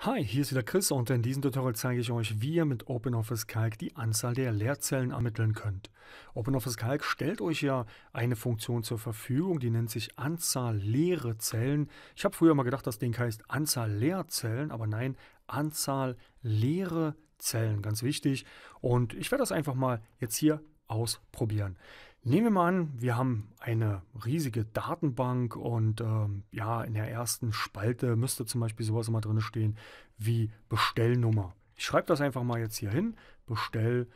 Hi, hier ist wieder Chris und in diesem Tutorial zeige ich euch, wie ihr mit OpenOffice Calc die Anzahl der Leerzellen ermitteln könnt. OpenOffice Calc stellt euch ja eine Funktion zur Verfügung, die nennt sich Anzahl leere Zellen. Ich habe früher mal gedacht, das Ding heißt Anzahl Leerzellen, aber nein, Anzahl leere Zellen, ganz wichtig. Und ich werde das einfach mal jetzt hier ausprobieren. Nehmen wir mal an, wir haben eine riesige Datenbank und ähm, ja, in der ersten Spalte müsste zum Beispiel sowas immer drin stehen wie Bestellnummer. Ich schreibe das einfach mal jetzt hier hin. Bestell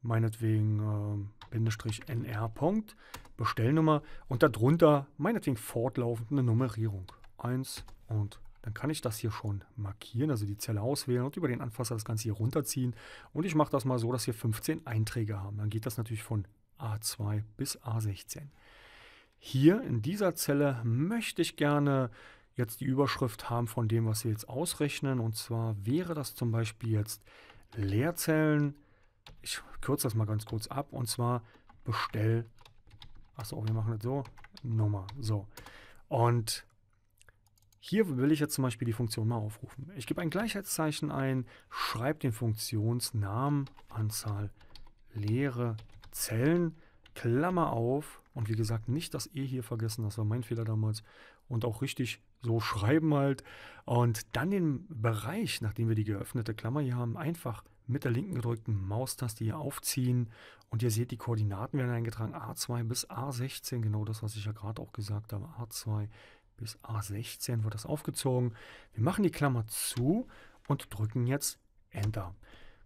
meinetwegen äh, Bindestrich NR. Punkt, Bestellnummer und darunter meinetwegen fortlaufend eine Nummerierung. 1 und dann kann ich das hier schon markieren, also die Zelle auswählen und über den Anfasser das Ganze hier runterziehen. Und ich mache das mal so, dass wir 15 Einträge haben. Dann geht das natürlich von A2 bis A16. Hier in dieser Zelle möchte ich gerne jetzt die Überschrift haben von dem, was wir jetzt ausrechnen. Und zwar wäre das zum Beispiel jetzt Leerzellen. Ich kürze das mal ganz kurz ab. Und zwar Bestell. Achso, wir machen das so. Nummer. So. Und hier will ich jetzt zum Beispiel die Funktion mal aufrufen. Ich gebe ein Gleichheitszeichen ein, schreibe den Funktionsnamen, Anzahl, leere Zellen, Klammer auf. Und wie gesagt, nicht das E hier vergessen, das war mein Fehler damals. Und auch richtig so schreiben halt. Und dann den Bereich, nachdem wir die geöffnete Klammer hier haben, einfach mit der linken gedrückten Maustaste hier aufziehen. Und ihr seht, die Koordinaten werden eingetragen. A2 bis A16, genau das, was ich ja gerade auch gesagt habe. A2 bis A16 wird das aufgezogen. Wir machen die Klammer zu und drücken jetzt Enter.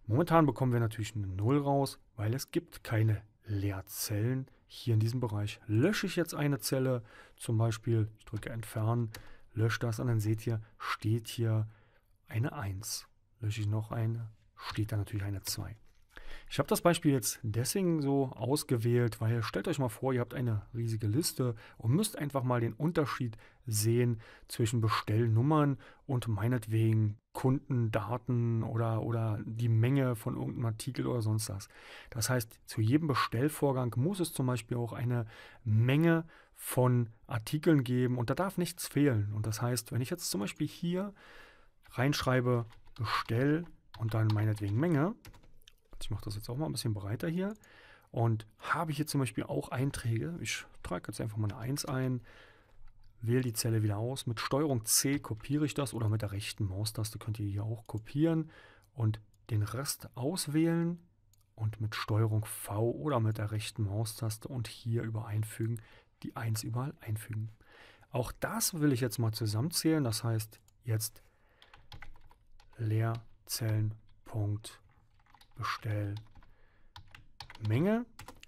Momentan bekommen wir natürlich eine 0 raus, weil es gibt keine Leerzellen hier in diesem Bereich. Lösche ich jetzt eine Zelle, zum Beispiel, ich drücke entfernen, lösche das und dann seht ihr, steht hier eine 1. Lösche ich noch eine, steht da natürlich eine 2. Ich habe das Beispiel jetzt deswegen so ausgewählt, weil stellt euch mal vor, ihr habt eine riesige Liste und müsst einfach mal den Unterschied sehen zwischen Bestellnummern und meinetwegen Kundendaten oder, oder die Menge von irgendeinem Artikel oder sonst was. Das heißt, zu jedem Bestellvorgang muss es zum Beispiel auch eine Menge von Artikeln geben und da darf nichts fehlen. Und das heißt, wenn ich jetzt zum Beispiel hier reinschreibe Bestell und dann meinetwegen Menge, ich mache das jetzt auch mal ein bisschen breiter hier. Und habe ich jetzt zum Beispiel auch Einträge. Ich trage jetzt einfach mal eine 1 ein, wähle die Zelle wieder aus. Mit STRG C kopiere ich das oder mit der rechten Maustaste könnt ihr hier auch kopieren und den Rest auswählen und mit STRG V oder mit der rechten Maustaste und hier über einfügen, die 1 überall einfügen. Auch das will ich jetzt mal zusammenzählen. Das heißt jetzt leerzellen.com Bestellmenge.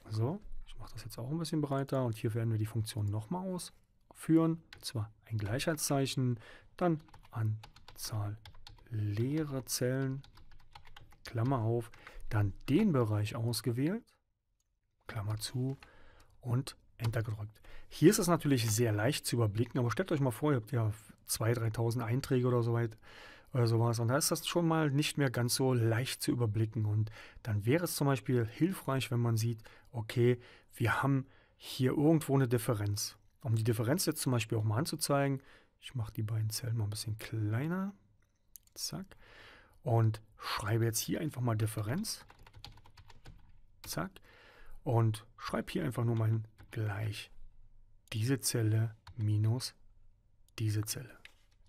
So, ich mache das jetzt auch ein bisschen breiter und hier werden wir die Funktion nochmal ausführen. Und zwar ein Gleichheitszeichen, dann Anzahl leere Zellen, Klammer auf, dann den Bereich ausgewählt, Klammer zu und Enter gedrückt. Hier ist es natürlich sehr leicht zu überblicken, aber stellt euch mal vor, ihr habt ja 2.000, 3.000 Einträge oder so weit oder sowas. Und da ist das schon mal nicht mehr ganz so leicht zu überblicken. Und dann wäre es zum Beispiel hilfreich, wenn man sieht, okay, wir haben hier irgendwo eine Differenz. Um die Differenz jetzt zum Beispiel auch mal anzuzeigen, ich mache die beiden Zellen mal ein bisschen kleiner. Zack. Und schreibe jetzt hier einfach mal Differenz. Zack. Und schreibe hier einfach nur mal gleich diese Zelle minus diese Zelle.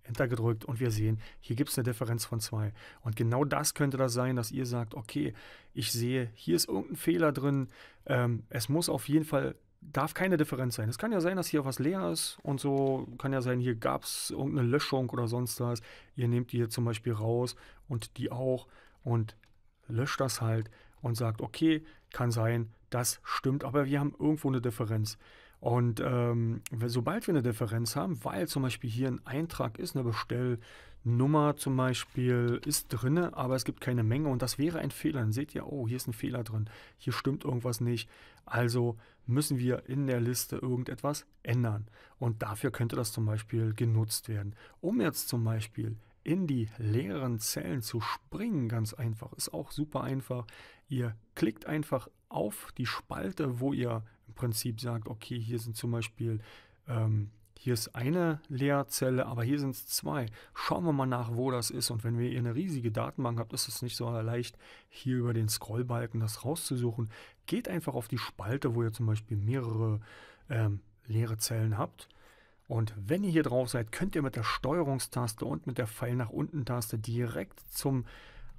Enter gedrückt und wir sehen, hier gibt es eine Differenz von 2. Und genau das könnte das sein, dass ihr sagt, okay, ich sehe, hier ist irgendein Fehler drin. Ähm, es muss auf jeden Fall, darf keine Differenz sein. Es kann ja sein, dass hier was leer ist und so. Kann ja sein, hier gab es irgendeine Löschung oder sonst was. Ihr nehmt die hier zum Beispiel raus und die auch und löscht das halt und sagt, okay, kann sein, das stimmt, aber wir haben irgendwo eine Differenz. Und ähm, sobald wir eine Differenz haben, weil zum Beispiel hier ein Eintrag ist, eine Bestellnummer zum Beispiel ist drin, aber es gibt keine Menge und das wäre ein Fehler. Dann seht ihr, oh, hier ist ein Fehler drin, hier stimmt irgendwas nicht. Also müssen wir in der Liste irgendetwas ändern. Und dafür könnte das zum Beispiel genutzt werden. Um jetzt zum Beispiel in die leeren Zellen zu springen, ganz einfach, ist auch super einfach. Ihr klickt einfach auf die Spalte, wo ihr Prinzip sagt, okay, hier sind zum Beispiel, ähm, hier ist eine Leerzelle, aber hier sind es zwei. Schauen wir mal nach, wo das ist. Und wenn wir eine riesige Datenbank habt, ist es nicht so leicht, hier über den Scrollbalken das rauszusuchen. Geht einfach auf die Spalte, wo ihr zum Beispiel mehrere ähm, leere Zellen habt. Und wenn ihr hier drauf seid, könnt ihr mit der Steuerungstaste und mit der Pfeil nach unten Taste direkt zum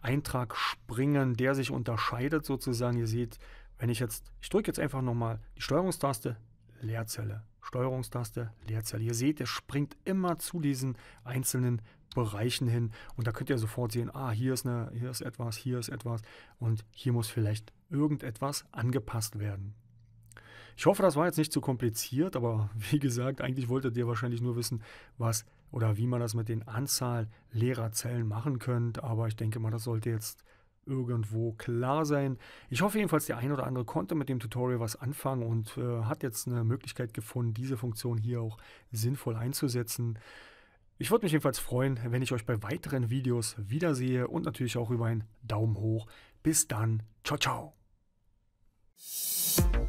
Eintrag springen, der sich unterscheidet sozusagen. Ihr seht, wenn ich jetzt, ich drücke jetzt einfach nochmal die Steuerungstaste, Leerzelle, Steuerungstaste, Leerzelle. Ihr seht, der springt immer zu diesen einzelnen Bereichen hin und da könnt ihr sofort sehen, ah, hier ist, eine, hier ist etwas, hier ist etwas und hier muss vielleicht irgendetwas angepasst werden. Ich hoffe, das war jetzt nicht zu kompliziert, aber wie gesagt, eigentlich wolltet ihr wahrscheinlich nur wissen, was oder wie man das mit den Anzahl leerer Zellen machen könnt, aber ich denke mal, das sollte jetzt irgendwo klar sein. Ich hoffe jedenfalls, der ein oder andere konnte mit dem Tutorial was anfangen und äh, hat jetzt eine Möglichkeit gefunden, diese Funktion hier auch sinnvoll einzusetzen. Ich würde mich jedenfalls freuen, wenn ich euch bei weiteren Videos wiedersehe und natürlich auch über einen Daumen hoch. Bis dann, ciao, ciao.